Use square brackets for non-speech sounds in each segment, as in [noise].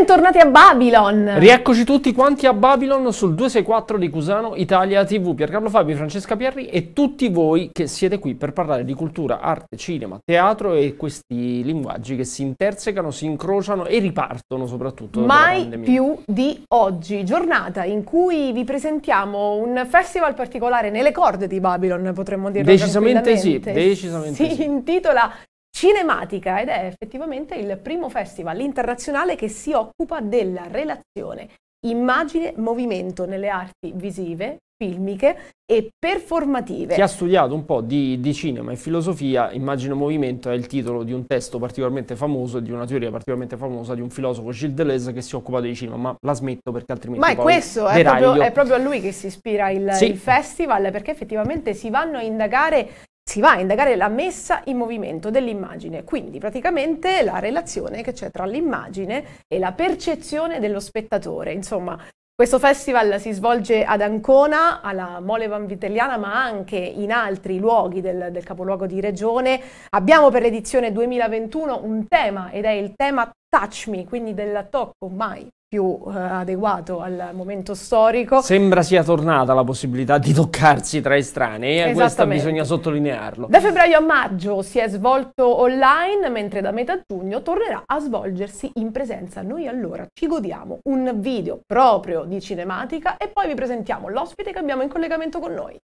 Bentornati a Babylon! Rieccoci tutti quanti a Babylon sul 264 di Cusano Italia TV. Piercarlo Fabio, Francesca Pierri e tutti voi che siete qui per parlare di cultura, arte, cinema, teatro e questi linguaggi che si intersecano, si incrociano e ripartono soprattutto. Mai più di oggi, giornata in cui vi presentiamo un festival particolare nelle corde di Babylon, potremmo dire. Decisamente sì, decisamente si sì. intitola cinematica ed è effettivamente il primo festival internazionale che si occupa della relazione immagine-movimento nelle arti visive, filmiche e performative. Chi ha studiato un po' di, di, cinema e filosofia, immagine Movimento è il titolo di un testo particolarmente famoso, di una teoria particolarmente famosa di un filosofo Gilles Deleuze che si è occupato di cinema, ma la smetto perché altrimenti... Ma è questo, è proprio, è proprio, a lui che si ispira il, sì. il festival, perché effettivamente si vanno a indagare si va a indagare la messa in movimento dell'immagine, quindi praticamente la relazione che c'è tra l'immagine e la percezione dello spettatore. Insomma, questo festival si svolge ad Ancona, alla Mole Van Vitelliana, ma anche in altri luoghi del, del capoluogo di regione. Abbiamo per l'edizione 2021 un tema ed è il tema Touch Me, quindi del tocco mai più eh, adeguato al momento storico. Sembra sia tornata la possibilità di toccarsi tra estranei e eh, questo bisogna sottolinearlo. Da febbraio a maggio si è svolto online, mentre da metà giugno tornerà a svolgersi in presenza. Noi allora ci godiamo un video proprio di cinematica e poi vi presentiamo l'ospite che abbiamo in collegamento con noi.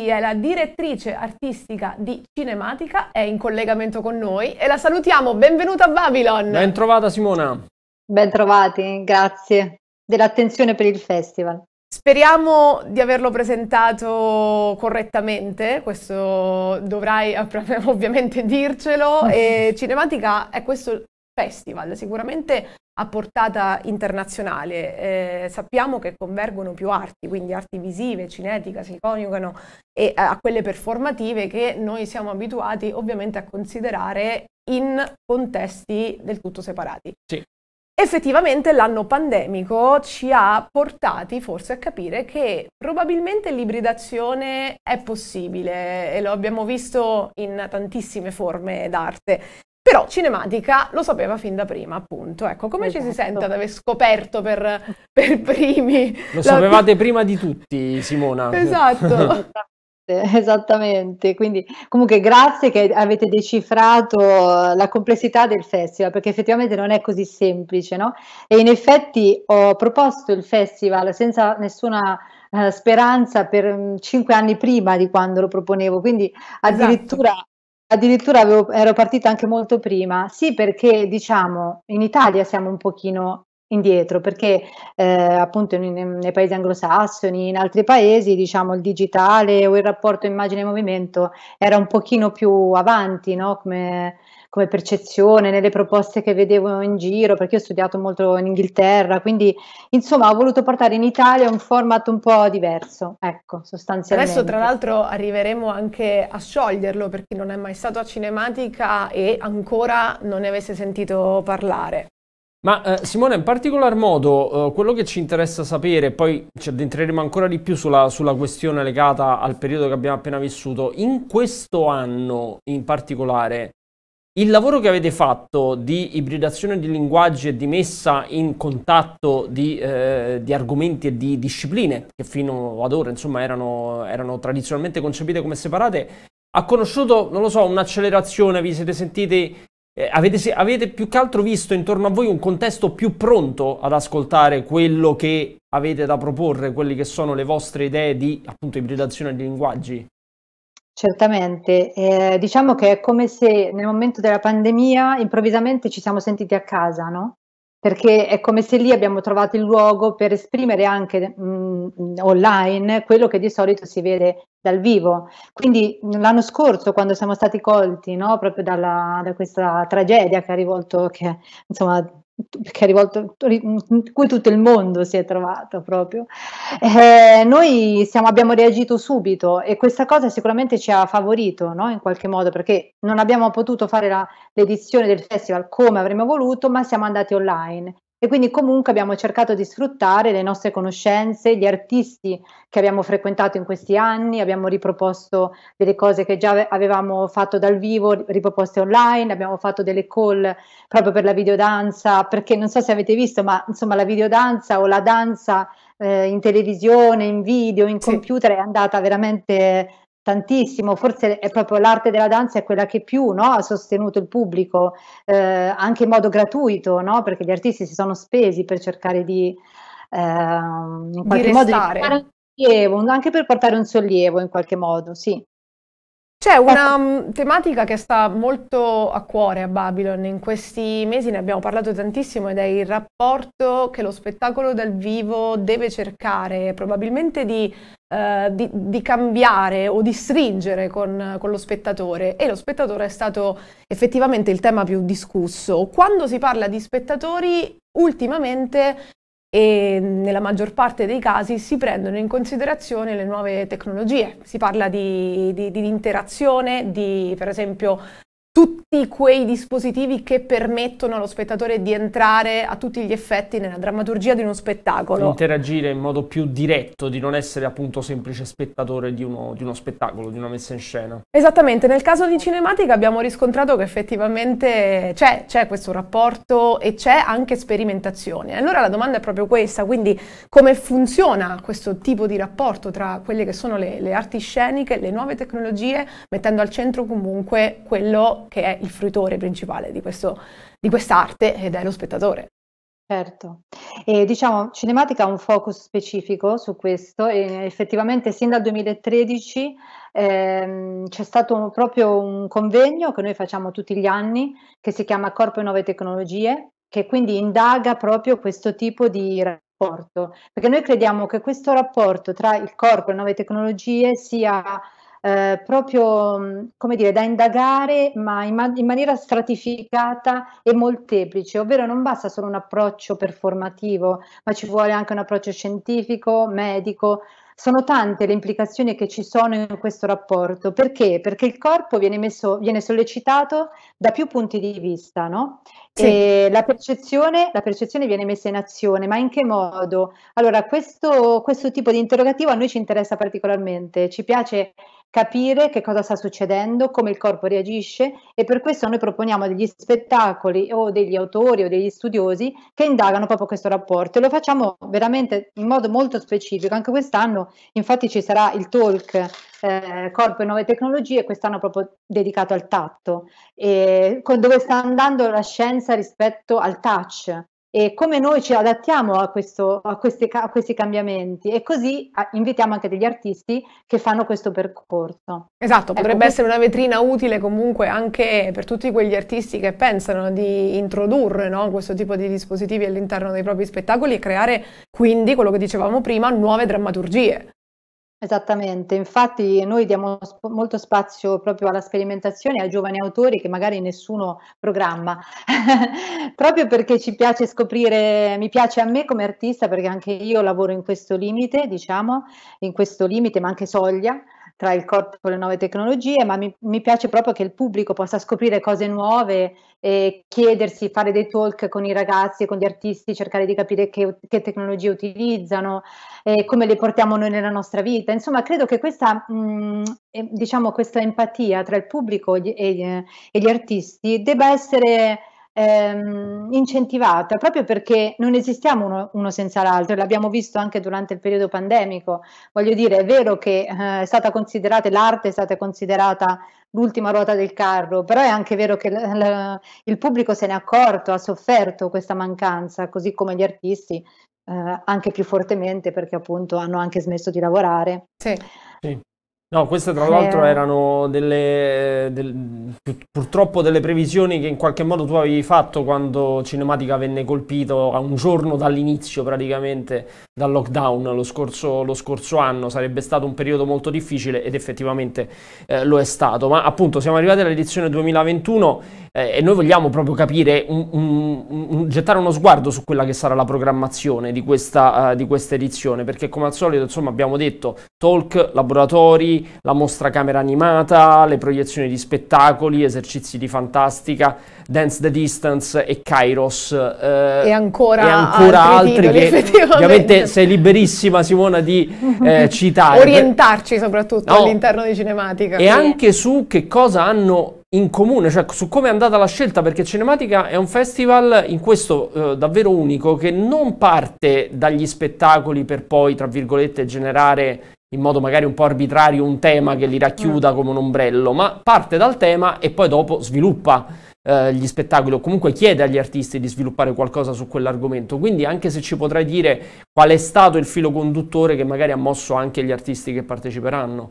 Parisi è la direttrice artistica di Cinematica, è in collegamento con noi e la salutiamo. Benvenuta a Babylon. Bentrovata Simona. Bentrovati, grazie dell'attenzione per il festival. Speriamo di averlo presentato correttamente, questo dovrai [laughs] ovviamente dircelo. E Cinematica è questo festival, sicuramente a portata internazionale. Eh, sappiamo che convergono più arti, quindi arti visive, cinetica, si coniugano e eh, a quelle performative che noi siamo abituati ovviamente a considerare in contesti del tutto separati. Sì. Effettivamente l'anno pandemico ci ha portati forse a capire che probabilmente l'ibridazione è possibile e lo abbiamo visto in tantissime forme d'arte. Però Cinematica lo sapeva fin da prima, appunto. Ecco, come esatto. ci si esatto. sente ad aver scoperto per, per primi? Lo sapevate prima di tutti, Simona. Esatto. Esattamente, quindi comunque grazie che avete decifrato la complessità del festival perché effettivamente non è così semplice, no? E in effetti ho proposto il festival senza nessuna eh, speranza per mm, cinque anni prima di quando lo proponevo, quindi esatto. addirittura esatto. Addirittura avevo ero partita anche molto prima. Sì, perché diciamo in Italia siamo un pochino indietro, perché eh, appunto in, in, nei paesi anglosassoni, in altri paesi, diciamo, il digitale o il rapporto immagine-movimento era un pochino più avanti, no? Come, come percezione, nelle proposte che vedevo in giro, perché ho studiato molto in Inghilterra, quindi insomma ho voluto portare in Italia un format un po' diverso, ecco, sostanzialmente. Adesso tra l'altro arriveremo anche a scioglierlo per chi non è mai stato a Cinematica e ancora non ne avesse sentito parlare. Ma eh, Simone, in particolar modo, eh, quello che ci interessa sapere, poi ci addentreremo ancora di più sulla, sulla, questione legata al periodo che abbiamo appena vissuto, in questo anno in particolare, il lavoro che avete fatto di ibridazione di linguaggi e di messa in contatto di, eh, di argomenti e di discipline, che fino ad ora insomma, erano, erano tradizionalmente concepite come separate, ha conosciuto, non lo so, un'accelerazione, vi siete sentiti eh, avete, avete, più che altro visto intorno a voi un contesto più pronto ad ascoltare quello che avete da proporre, quelle che sono le vostre idee di appunto ibridazione di linguaggi? Certamente, eh, diciamo che è come se nel momento della pandemia improvvisamente ci siamo sentiti a casa, no? Perché è come se lì abbiamo trovato il luogo per esprimere anche mh, mm, online quello che di solito si vede dal vivo. Quindi mm, l'anno scorso, quando siamo stati colti no? proprio dalla, da questa tragedia che ha rivolto, che insomma perché è rivolto, cui tutto il mondo si è trovato proprio. Eh, noi siamo, abbiamo reagito subito e questa cosa sicuramente ci ha favorito no? in qualche modo perché non abbiamo potuto fare la, l'edizione del festival come avremmo voluto, ma siamo andati online e quindi comunque abbiamo cercato di sfruttare le nostre conoscenze, gli artisti che abbiamo frequentato in questi anni, abbiamo riproposto delle cose che già avevamo fatto dal vivo, riproposte online, abbiamo fatto delle call proprio per la videodanza, perché non so se avete visto, ma insomma la videodanza o la danza eh, in televisione, in video, in computer sì. è andata veramente tantissimo, forse è proprio l'arte della danza è quella che più no, ha sostenuto il pubblico, eh, anche in modo gratuito, no? perché gli artisti si sono spesi per cercare di, eh, in qualche di modo, di sollievo, anche per portare un sollievo in qualche modo, sì. C'è una ecco. mm, tematica che sta molto a cuore a Babylon, in questi mesi ne abbiamo parlato tantissimo ed è il rapporto che lo spettacolo dal vivo deve cercare probabilmente di eh, di, di, cambiare o di stringere con, con lo spettatore e lo spettatore è stato effettivamente il tema più discusso. Quando si parla di spettatori, ultimamente e nella maggior parte dei casi si prendono in considerazione le nuove tecnologie. Si parla di, di, di interazione, di per esempio tutti quei dispositivi che permettono allo spettatore di entrare a tutti gli effetti nella drammaturgia di uno spettacolo. Interagire in modo più diretto, di non essere appunto semplice spettatore di uno, di uno spettacolo, di una messa in scena. Esattamente, nel caso di Cinematica abbiamo riscontrato che effettivamente c'è, c'è questo rapporto e c'è anche sperimentazione. Allora la domanda è proprio questa, quindi come funziona questo tipo di rapporto tra quelle che sono le, le arti sceniche, le nuove tecnologie, mettendo al centro comunque quello che è il fruitore principale di, questo, di quest'arte ed è lo spettatore. Certo, e, diciamo Cinematica ha un focus specifico su questo e effettivamente sin dal 2013 ehm, c'è stato proprio un convegno che noi facciamo tutti gli anni che si chiama Corpo e Nuove Tecnologie che quindi indaga proprio questo tipo di rapporto perché noi crediamo che questo rapporto tra il corpo e le nuove tecnologie sia eh, proprio mm, come dire, da indagare ma in, ma in, maniera stratificata e molteplice, ovvero non basta solo un approccio performativo, ma ci vuole anche un approccio scientifico, medico. Sono tante le implicazioni che ci sono in questo rapporto. Perché? Perché il corpo viene, messo, viene sollecitato da più punti di vista, no? Sì. La, percezione, la, percezione, viene messa in azione, ma in che modo? Allora, questo, questo tipo di interrogativo a noi ci interessa particolarmente, ci piace capire che cosa sta succedendo, come il corpo reagisce e per questo noi proponiamo degli spettacoli o degli autori o degli studiosi che indagano proprio questo rapporto e lo facciamo veramente in modo molto specifico. Anche quest'anno infatti ci sarà il talk eh, corpo e Nuove Tecnologie, quest'anno proprio dedicato al tatto, e con dove sta andando la scienza rispetto al touch e come noi ci adattiamo a, questo, a, questi, a questi cambiamenti e così invitiamo anche degli artisti che fanno questo percorso. Esatto, ecco, potrebbe essere una vetrina utile comunque anche per tutti quegli artisti che pensano di introdurre no, questo tipo di dispositivi all'interno dei propri spettacoli e creare quindi, quello che dicevamo prima, nuove drammaturgie. Esattamente, infatti noi diamo sp- molto spazio proprio alla sperimentazione ai giovani autori che magari nessuno programma, [laughs] proprio perché ci piace scoprire, mi piace a me come artista perché anche io lavoro in questo limite, diciamo, in questo limite ma anche soglia, tra il corpo e le nuove tecnologie, ma mi, mi piace proprio che il pubblico possa scoprire cose nuove e chiedersi, fare dei talk con i ragazzi e con gli artisti, cercare di capire che, che tecnologie utilizzano, eh, come le portiamo noi nella nostra vita. Insomma, credo che questa, mh, mm, eh, diciamo, questa empatia tra il pubblico e e, e gli artisti debba essere ehm, incentivata proprio perché non esistiamo uno, uno senza l'altro e l'abbiamo visto anche durante il periodo pandemico. Voglio dire, è vero che eh, è stata considerata l'arte, è stata considerata l'ultima ruota del carro, però è anche vero che l- l- il pubblico se n'è accorto, ha sofferto questa mancanza, così come gli artisti eh, anche più fortemente perché appunto hanno anche smesso di lavorare. Sì. Sì. No, queste tra l'altro eh. erano delle, eh, del, purtroppo delle previsioni che in qualche modo tu avevi fatto quando Cinematica venne colpito a un giorno dall'inizio praticamente dal lockdown lo scorso, lo scorso, anno. Sarebbe stato un periodo molto difficile ed effettivamente eh, lo è stato. Ma appunto siamo arrivati all'edizione 2021 eh, e noi vogliamo proprio capire, un, un, un, gettare uno sguardo su quella che sarà la programmazione di questa, uh, di questa edizione, perché come al solito insomma abbiamo detto talk, laboratori, la mostra camera animata, le proiezioni di spettacoli, esercizi di fantastica, Dance the Distance e Kairos. Eh, e ancora, e ancora altri, altri titoli, che ovviamente sei liberissima Simona di eh, [laughs] citare. Orientarci soprattutto no. all'interno di Cinematica. E sì. anche su che cosa hanno in comune, cioè su come è andata la scelta, perché Cinematica è un festival in questo eh, davvero unico che non parte dagli spettacoli per poi, tra virgolette, generare in modo magari un po' arbitrario un tema che li racchiuda mm. come un ombrello, ma parte dal tema e poi dopo sviluppa eh, gli spettacoli o comunque chiede agli artisti di sviluppare qualcosa su quell'argomento. Quindi anche se ci potrai dire qual è stato il filo conduttore che magari ha mosso anche gli artisti che parteciperanno.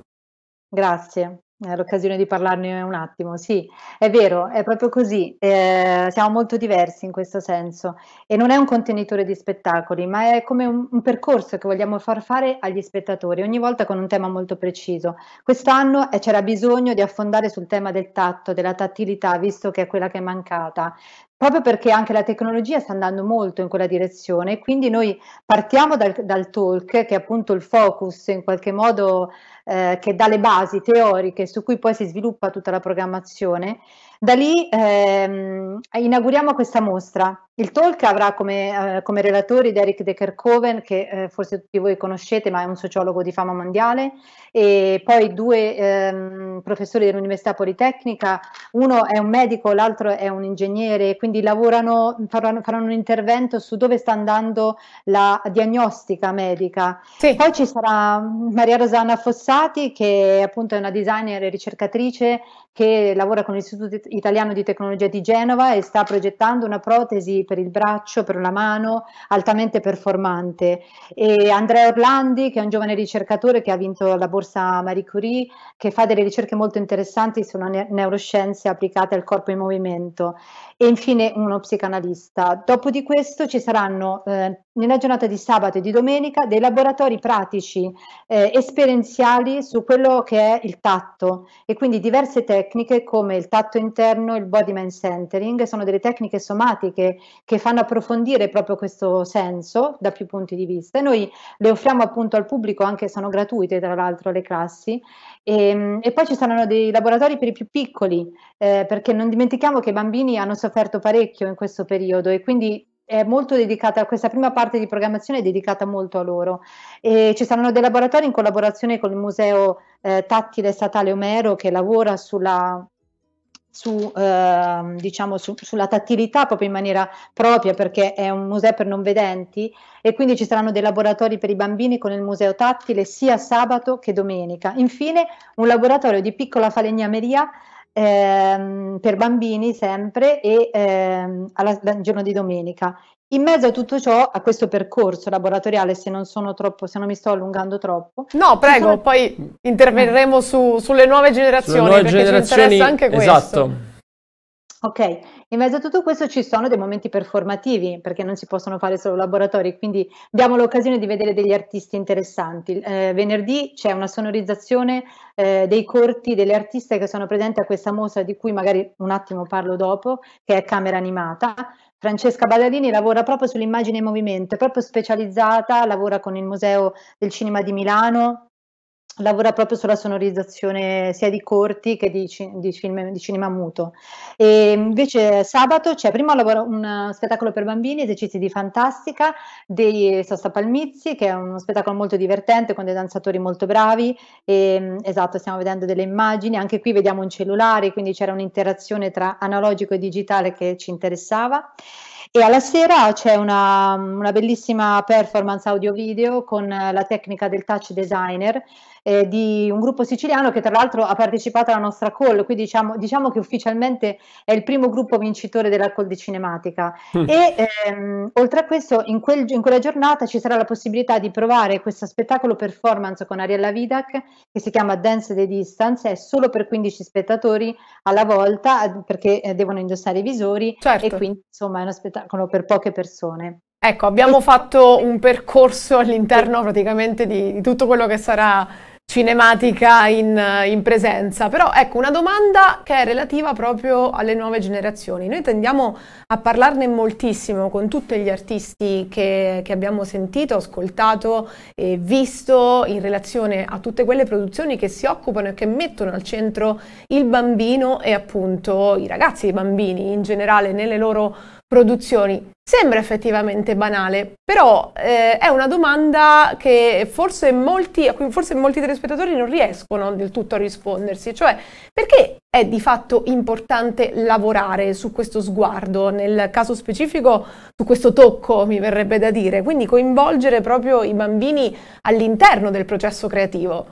Grazie. È l'occasione di parlarne un attimo, sì, è vero, è proprio così, eh, siamo molto diversi in questo senso e non è un contenitore di spettacoli, ma è come un, un, percorso che vogliamo far fare agli spettatori, ogni volta con un tema molto preciso. Quest'anno eh, c'era bisogno di affondare sul tema del tatto, della tattilità, visto che è quella che è mancata, proprio perché anche la tecnologia sta andando molto in quella direzione, quindi noi partiamo dal, dal talk, che è appunto il focus in qualche modo eh, che dà le basi teoriche su cui poi si sviluppa tutta la programmazione, da lì ehm, inauguriamo questa mostra. Il talk avrà come, eh, come relatori Derek De Kerkhoven, che eh, forse tutti voi conoscete, ma è un sociologo di fama mondiale, e poi due ehm, professori dell'Università Politecnica, uno è un medico, l'altro è un ingegnere, quindi lavorano, faranno, faranno un intervento su dove sta andando la diagnostica medica. Sì. Poi ci sarà Maria Rosanna Fossati, che appunto è una designer e ricercatrice che lavora con l'Istituto Italiano di Tecnologia di Genova e sta progettando una protesi per il braccio, per la mano, altamente performante. E Andrea Orlandi, che è un giovane ricercatore che ha vinto la borsa Marie Curie, che fa delle ricerche molto interessanti sulla ne- neuroscienze applicate al corpo in movimento. E infine uno psicanalista. Dopo di questo ci saranno eh, nella giornata di sabato e di domenica dei laboratori pratici eh, esperienziali su quello che è il tatto e quindi diverse tecniche tecniche come il tatto interno il body mind centering, sono delle tecniche somatiche che fanno approfondire proprio questo senso da più punti di vista. noi le offriamo appunto al pubblico, anche sono gratuite tra l'altro le classi. E, ehm, e poi ci saranno dei laboratori per i più piccoli, eh, perché non dimentichiamo che i bambini hanno sofferto parecchio in questo periodo e quindi è molto dedicata, a questa prima parte di programmazione è dedicata molto a loro. E ci saranno dei laboratori in collaborazione con il Museo eh, Tattile Statale Omero che lavora sulla su, eh, diciamo, su, sulla tattilità proprio in maniera propria perché è un museo per non vedenti e quindi ci saranno dei laboratori per i bambini con il museo tattile sia sabato che domenica. Infine un laboratorio di piccola falegnameria ehm, per bambini sempre e ehm, alla, al giorno di domenica. In mezzo a tutto ciò, a questo percorso laboratoriale, se non, troppo, se non mi sto allungando troppo. No, prego, sono... poi interverremo su, sulle nuove generazioni, sulle nuove perché generazioni, ci interessa anche esatto. questo. Esatto. Ok, in mezzo a tutto questo ci sono dei momenti performativi, perché non si possono fare solo laboratori, quindi diamo l'occasione di vedere degli artisti interessanti. Eh, venerdì c'è una sonorizzazione eh, dei corti delle artiste che sono presenti a questa mostra, di cui magari un attimo parlo dopo, che è Camera Animata. Francesca Badalini lavora proprio sull'immagine in movimento, è proprio specializzata, lavora con il Museo del Cinema di Milano, lavora proprio sulla sonorizzazione sia di corti che di, di, film, di cinema muto. E invece sabato c'è prima un spettacolo per bambini, esercizi di fantastica, dei Sosta Palmizzi, che è uno spettacolo molto divertente con dei danzatori molto bravi. E, esatto, stiamo vedendo delle immagini, anche qui vediamo un cellulare, quindi c'era un'interazione tra analogico e digitale che ci interessava. E alla sera c'è una, una bellissima performance audio-video con la tecnica del touch designer, eh, di un gruppo siciliano che tra l'altro ha partecipato alla nostra call, quindi diciamo, diciamo che ufficialmente è il primo gruppo vincitore della call di Cinematica. Mm. E ehm, oltre a questo, in, quel, in, quella giornata ci sarà la possibilità di provare questo spettacolo performance con Ariella Vidac che si chiama Dance the Distance, è solo per 15 spettatori alla volta perché eh, devono indossare i visori certo. e quindi insomma è uno spettacolo per poche persone. Ecco, abbiamo fatto un percorso all'interno praticamente di, di tutto quello che sarà cinematica in, in, presenza. Però ecco una domanda che è relativa proprio alle nuove generazioni. Noi tendiamo a parlarne moltissimo con tutti gli artisti che, che abbiamo sentito, ascoltato e visto in relazione a tutte quelle produzioni che si occupano e che mettono al centro il bambino e appunto i ragazzi i bambini in generale nelle loro produzioni. Sembra effettivamente banale, però eh, è una domanda forse molti, a cui forse molti telespettatori non riescono del tutto a rispondersi, cioè perché è di fatto importante lavorare su questo sguardo, nel caso specifico su questo tocco mi verrebbe da dire, quindi coinvolgere proprio i bambini all'interno del processo creativo.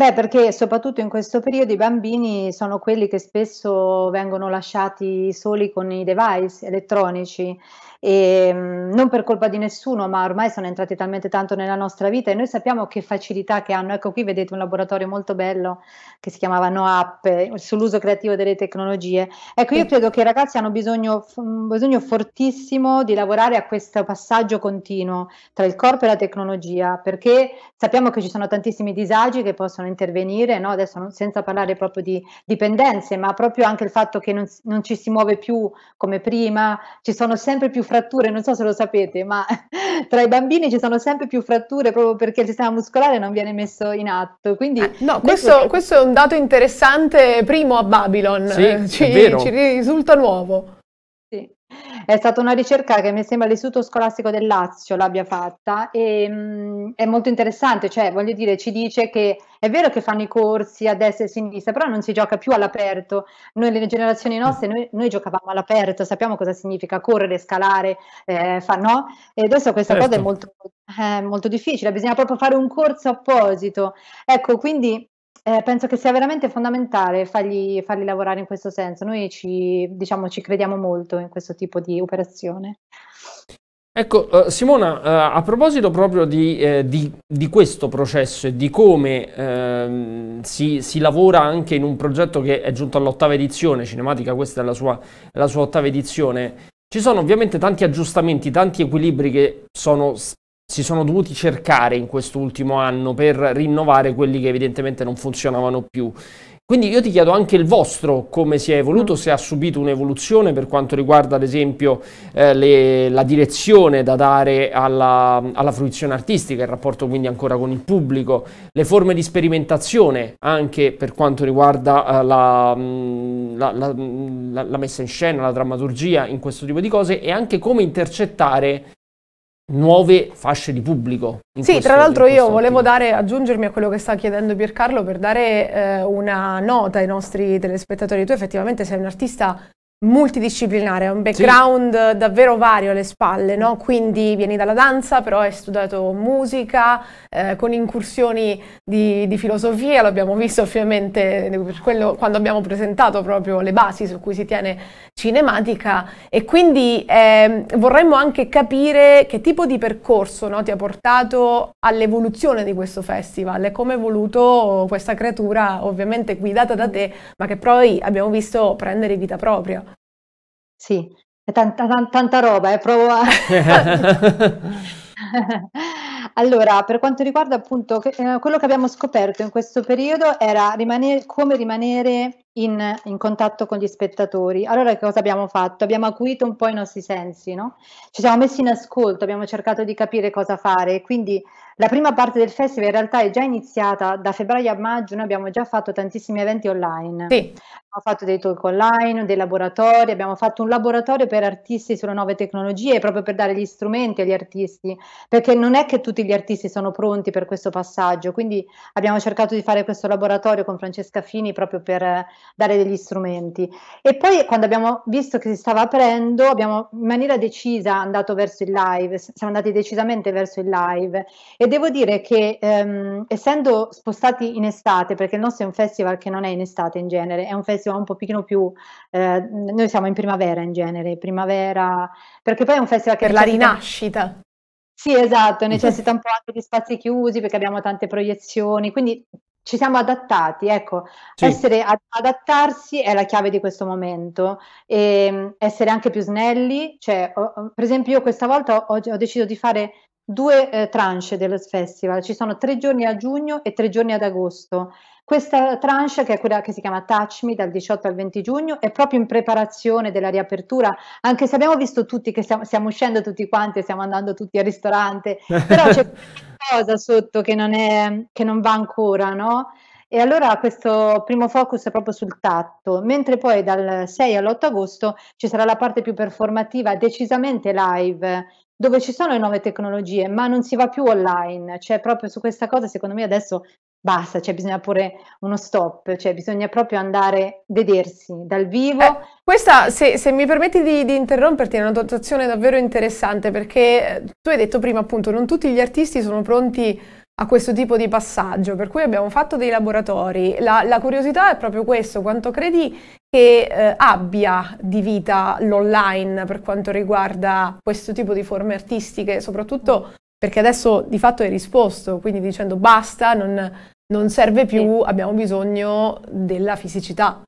Beh, perché soprattutto in questo periodo i bambini sono quelli che spesso vengono lasciati soli con i device elettronici e ehm, non per colpa di nessuno, ma ormai sono entrati talmente tanto nella nostra vita e noi sappiamo che facilità che hanno. Ecco qui vedete un laboratorio molto bello che si chiamava NoApp sull'uso creativo delle tecnologie. Ecco, io credo che i ragazzi hanno bisogno, bisogno fortissimo di lavorare a questo passaggio continuo tra il corpo e la tecnologia, perché sappiamo che ci sono tantissimi disagi che possono intervenire, no? adesso senza parlare proprio di dipendenze, ma proprio anche il fatto che non, non ci si muove più come prima, ci sono sempre più fratture, non so se lo sapete, ma [laughs] tra i bambini ci sono sempre più fratture proprio perché il sistema muscolare non viene messo in atto. Quindi, eh, no, questo, questo, è un dato interessante, primo a Babylon, sì, eh, ci, ci risulta nuovo. È stata una ricerca che mi sembra l'Istituto Scolastico del Lazio l'abbia fatta e mh, mm, è molto interessante, cioè voglio dire, ci dice che è vero che fanno i corsi a destra e a sinistra, però non si gioca più all'aperto. Noi, le generazioni nostre, noi, noi giocavamo all'aperto, sappiamo cosa significa correre, scalare, eh, fa, no? E adesso questa certo. cosa è certo. molto, eh, molto difficile, bisogna proprio fare un corso apposito. Ecco, quindi eh, penso che sia veramente fondamentale fargli, farli lavorare in questo senso. Noi ci, diciamo, ci crediamo molto in questo tipo di operazione. Ecco, eh, Simona, eh, a proposito proprio di, eh, di, di, questo processo e di come ehm, si, si, lavora anche in un progetto che è giunto all'ottava edizione, Cinematica questa è la sua, la sua ottava edizione, ci sono ovviamente tanti aggiustamenti, tanti equilibri che sono si sono dovuti cercare in quest'ultimo anno per rinnovare quelli che evidentemente non funzionavano più. Quindi io ti chiedo anche il vostro come si è evoluto, se ha subito un'evoluzione per quanto riguarda ad esempio eh, le, la direzione da dare alla, alla, fruizione artistica, il rapporto quindi ancora con il pubblico, le forme di sperimentazione anche per quanto riguarda eh, la, mm, mm, la, la messa in scena, la drammaturgia in questo tipo di cose e anche come intercettare nuove fasce di pubblico. Sì, questo, tra l'altro io volevo dare, aggiungermi a quello che sta chiedendo Piercarlo per dare eh, una nota ai nostri telespettatori. Tu effettivamente sei un artista multidisciplinare, ha un background sì. davvero vario alle spalle, no? quindi vieni dalla danza, però hai studiato musica, eh, con incursioni di, di filosofia, l'abbiamo visto ovviamente quello, quando abbiamo presentato proprio le basi su cui si tiene cinematica e quindi eh, vorremmo anche capire che tipo di percorso no, ti ha portato all'evoluzione di questo festival e come è evoluto questa creatura ovviamente guidata da te, ma che poi abbiamo visto prendere vita propria. Sì, è tanta, tan tanta roba, eh, provo a... [laughs] Allora, per quanto riguarda appunto che, eh, quello che abbiamo scoperto in questo periodo era rimanere, come rimanere in, in, contatto con gli spettatori. Allora, che cosa abbiamo fatto? Abbiamo acuito un po' i nostri sensi, no? Ci siamo messi in ascolto, abbiamo cercato di capire cosa fare. Quindi la prima parte del festival in realtà è già iniziata da febbraio a maggio, noi abbiamo già fatto tantissimi eventi online. Sì. Abbiamo fatto dei talk online, dei laboratori, abbiamo fatto un laboratorio per artisti sulle nuove tecnologie proprio per dare gli strumenti agli artisti, perché non è che tutti gli artisti sono pronti per questo passaggio, quindi abbiamo cercato di fare questo laboratorio con Francesca Fini proprio per eh, dare degli strumenti. E poi quando abbiamo visto che si stava aprendo, abbiamo in maniera decisa andato verso il live, siamo andati decisamente verso il live e devo dire che ehm, essendo spostati in estate, perché il nostro è un festival che non è in estate in genere, è un festival festival un pochino più... Eh, noi siamo in primavera in genere, primavera, perché poi è un festival che... Per la rinascita. Sì, esatto, [laughs] necessita un po' anche di spazi chiusi perché abbiamo tante proiezioni, quindi ci siamo adattati, ecco, sì. essere ad- adattarsi è la chiave di questo momento, e, ehm, essere anche più snelli, cioè, ho, per esempio io questa volta ho, ho, deciso di fare due eh, tranche del festival, ci sono tre giorni a giugno e tre giorni ad agosto. Questa tranche, che è quella che si chiama Touch Me dal 18 al 20 giugno, è proprio in preparazione della riapertura, anche se abbiamo visto tutti che stiamo, stiamo uscendo tutti quanti, stiamo andando tutti al ristorante, però c'è [laughs] qualcosa sotto che non, è, che non va ancora, no? E allora questo primo focus è proprio sul tatto, mentre poi dal 6 all'8 agosto ci sarà la parte più performativa, decisamente live, dove ci sono le nuove tecnologie, ma non si va più online. Cioè, proprio su questa cosa, secondo me adesso basta, cioè bisogna pure uno stop, cioè bisogna proprio andare a vedersi dal vivo. Eh, questa, se, se, mi permetti di, di, interromperti, è una dotazione davvero interessante perché eh, tu hai detto prima appunto non tutti gli artisti sono pronti a questo tipo di passaggio, per cui abbiamo fatto dei laboratori. La, la curiosità è proprio questo, quanto credi che eh, abbia di vita l'online per quanto riguarda questo tipo di forme artistiche, soprattutto perché adesso di fatto hai risposto, quindi dicendo basta, non, non serve più, sì. abbiamo bisogno della fisicità.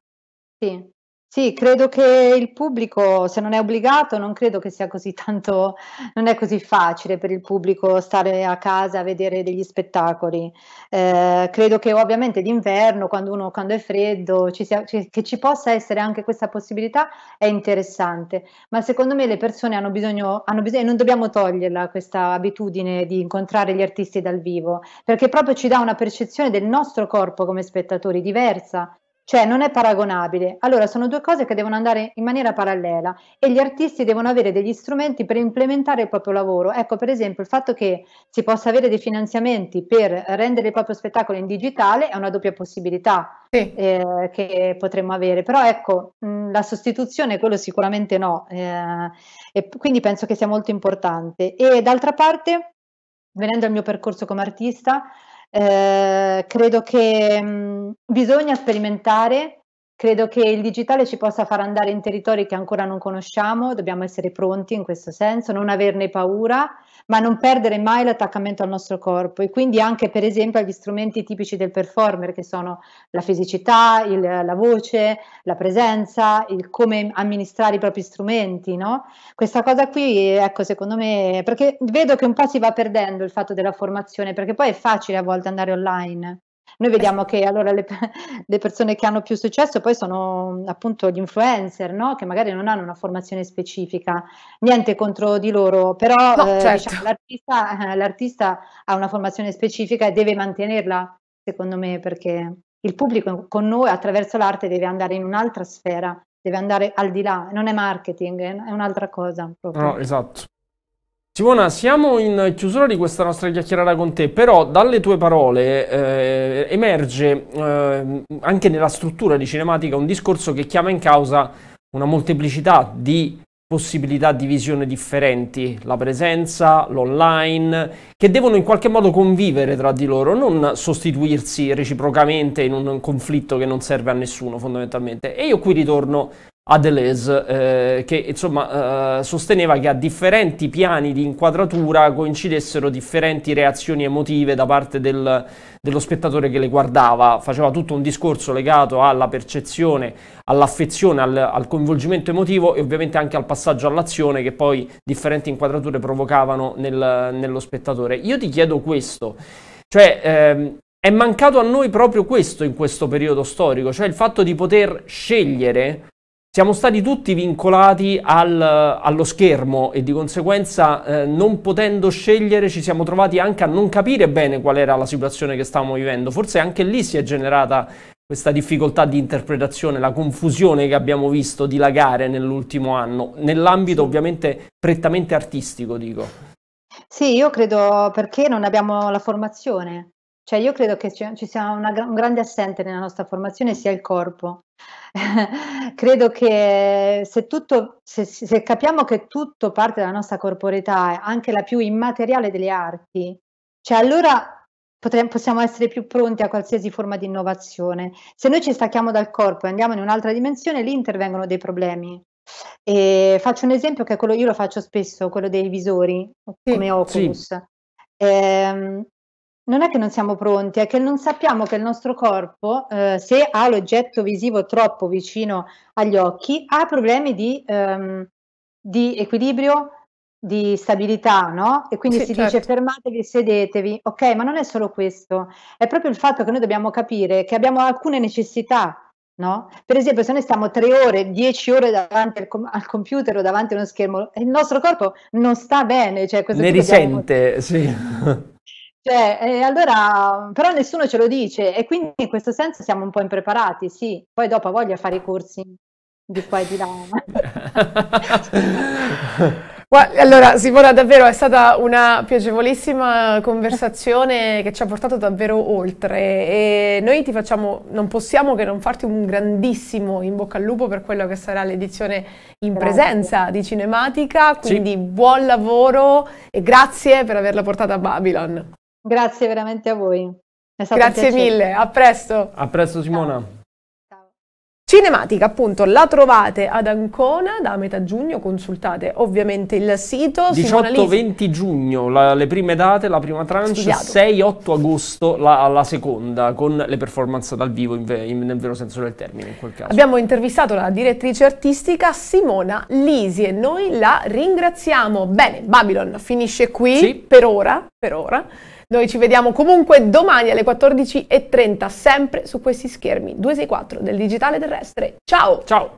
Sì, sì, credo che il pubblico, se non è obbligato, non credo che sia così tanto, non è così facile per il pubblico stare a casa a vedere degli spettacoli. Eh, credo che ovviamente d'inverno, quando uno quando è freddo, ci sia, ci, che ci possa essere anche questa possibilità è interessante, ma secondo me le persone hanno bisogno, hanno bisogno, e non dobbiamo toglierla questa abitudine di incontrare gli artisti dal vivo, perché proprio ci dà una percezione del nostro corpo come spettatori diversa cioè non è paragonabile. Allora sono due cose che devono andare in maniera parallela e gli artisti devono avere degli strumenti per implementare il proprio lavoro. Ecco, per esempio, il fatto che si possa avere dei finanziamenti per rendere il proprio spettacolo in digitale è una doppia possibilità sì. eh, che potremmo avere. Però ecco, mh, mm, la sostituzione quello sicuramente no. Eh, e quindi penso che sia molto importante. E d'altra parte, venendo al mio percorso come artista, eh, credo che mh, mm, bisogna sperimentare Credo che il digitale ci possa far andare in territori che ancora non conosciamo, dobbiamo essere pronti in questo senso, non averne paura, ma non perdere mai l'attaccamento al nostro corpo e quindi anche per esempio agli strumenti tipici del performer che sono la fisicità, il, la voce, la presenza, il come amministrare i propri strumenti, no? Questa cosa qui, ecco, secondo me, perché vedo che un po' si va perdendo il fatto della formazione, perché poi è facile a volte andare online. Noi vediamo che allora le, le, persone che hanno più successo poi sono appunto gli influencer, no? che magari non hanno una formazione specifica, niente contro di loro, però no, eh, certo. diciamo, l'artista, eh, l'artista ha una formazione specifica e deve mantenerla, secondo me, perché il pubblico con noi attraverso l'arte deve andare in un'altra sfera, deve andare al di là, non è marketing, è un'altra cosa. Proprio. No, esatto. Simona, siamo in chiusura di questa nostra chiacchierata con te, però dalle tue parole eh, emerge eh, anche nella struttura di cinematica un discorso che chiama in causa una molteplicità di possibilità di visione differenti, la presenza, l'online, che devono in qualche modo convivere tra di loro, non sostituirsi reciprocamente in un conflitto che non serve a nessuno fondamentalmente. E io qui ritorno a Deleuze, eh, che insomma eh, sosteneva che a differenti piani di inquadratura coincidessero differenti reazioni emotive da parte del, dello spettatore che le guardava, faceva tutto un discorso legato alla percezione, all'affezione, al, al coinvolgimento emotivo e ovviamente anche al passaggio all'azione che poi differenti inquadrature provocavano nel, nello spettatore. Io ti chiedo questo, cioè ehm, è mancato a noi proprio questo in questo periodo storico, cioè il fatto di poter scegliere siamo stati tutti vincolati al, allo schermo e di conseguenza eh, non potendo scegliere ci siamo trovati anche a non capire bene qual era la situazione che stavamo vivendo. Forse anche lì si è generata questa difficoltà di interpretazione, la confusione che abbiamo visto dilagare nell'ultimo anno, nell'ambito ovviamente prettamente artistico, dico. Sì, io credo perché non abbiamo la formazione cioè io credo che ci, ci sia una, un grande assente nella nostra formazione sia il corpo. [laughs] credo che se, tutto, se, se capiamo che tutto parte dalla nostra corporeità, anche la più immateriale delle arti, cioè allora Potremmo, possiamo essere più pronti a qualsiasi forma di innovazione. Se noi ci stacchiamo dal corpo e andiamo in un'altra dimensione, lì intervengono dei problemi. E faccio un esempio che quello, io lo faccio spesso, quello dei visori, sì, come Oculus. Sì. Ehm, e, non è che non siamo pronti, è che non sappiamo che il nostro corpo, eh, se ha l'oggetto visivo troppo vicino agli occhi, ha problemi di, ehm, di equilibrio, di stabilità, no? E quindi sì, si certo. dice fermatevi, sedetevi. Ok, ma non è solo questo, è proprio il fatto che noi dobbiamo capire che abbiamo alcune necessità No? Per esempio, se noi stiamo tre ore, dieci ore davanti al, com- al, computer o davanti a uno schermo, il nostro corpo non sta bene. Cioè ne risente, dobbiamo... sì. Cioè, eh, allora, però nessuno ce lo dice e quindi in questo senso siamo un po' impreparati, sì. Poi dopo voglio fare i corsi di qua e di là. [laughs] Allora Simona davvero è stata una piacevolissima conversazione che ci ha portato davvero oltre e noi ti facciamo, non possiamo che non farti un grandissimo in bocca al lupo per quello che sarà l'edizione in grazie. presenza di Cinematica, quindi sì. buon lavoro e grazie per averla portata a Babylon. Grazie veramente a voi. Grazie mille, a presto. A presto Simona. Ciao. Cinematica, appunto, la trovate ad Ancona da metà giugno, consultate ovviamente il sito. 18-20 giugno, la, le prime date, la prima tranche, 6-8 agosto la, la, seconda, con le performance dal vivo in in, nel vero senso del termine in quel caso. Abbiamo intervistato la direttrice artistica Simona Lisi e noi la ringraziamo. Bene, Babylon finisce qui sì. per ora, per ora. Noi ci vediamo comunque domani alle 14.30, sempre su questi schermi 264 del Digitale Terrestre. Ciao! Ciao!